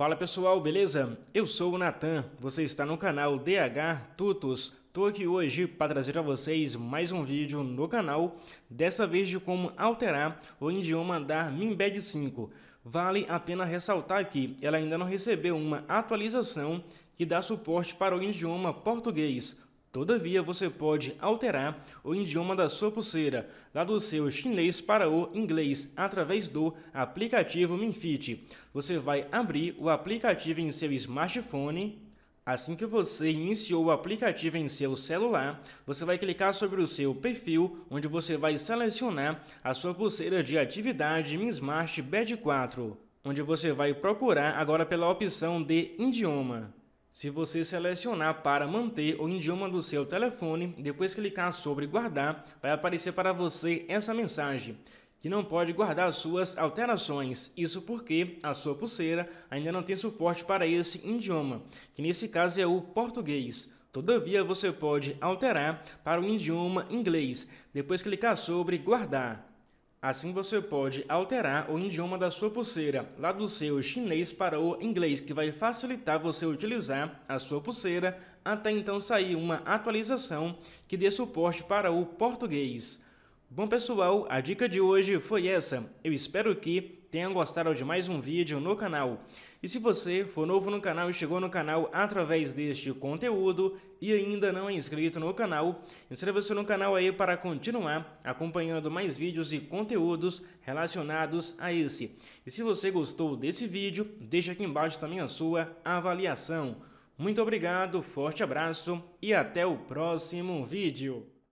Fala pessoal, beleza? Eu sou o Natan, você está no canal DH Tutos. Estou aqui hoje para trazer a vocês mais um vídeo no canal, dessa vez de como alterar o idioma da Minbed 5. Vale a pena ressaltar que ela ainda não recebeu uma atualização que dá suporte para o idioma português, Todavia, você pode alterar o idioma da sua pulseira, lá do seu chinês para o inglês, através do aplicativo Minfit. Você vai abrir o aplicativo em seu smartphone. Assim que você iniciou o aplicativo em seu celular, você vai clicar sobre o seu perfil, onde você vai selecionar a sua pulseira de atividade MinSmart Bad 4, onde você vai procurar agora pela opção de idioma. Se você selecionar para manter o idioma do seu telefone, depois clicar sobre guardar, vai aparecer para você essa mensagem que não pode guardar suas alterações. Isso porque a sua pulseira ainda não tem suporte para esse idioma, que nesse caso é o português. Todavia, você pode alterar para o idioma inglês, depois clicar sobre guardar. Assim você pode alterar o idioma da sua pulseira, lá do seu chinês para o inglês, que vai facilitar você utilizar a sua pulseira até então sair uma atualização que dê suporte para o português. Bom pessoal, a dica de hoje foi essa. Eu espero que tenham gostado de mais um vídeo no canal. E se você for novo no canal e chegou no canal através deste conteúdo e ainda não é inscrito no canal, inscreva-se no canal aí para continuar acompanhando mais vídeos e conteúdos relacionados a esse. E se você gostou desse vídeo, deixe aqui embaixo também a sua avaliação. Muito obrigado, forte abraço e até o próximo vídeo.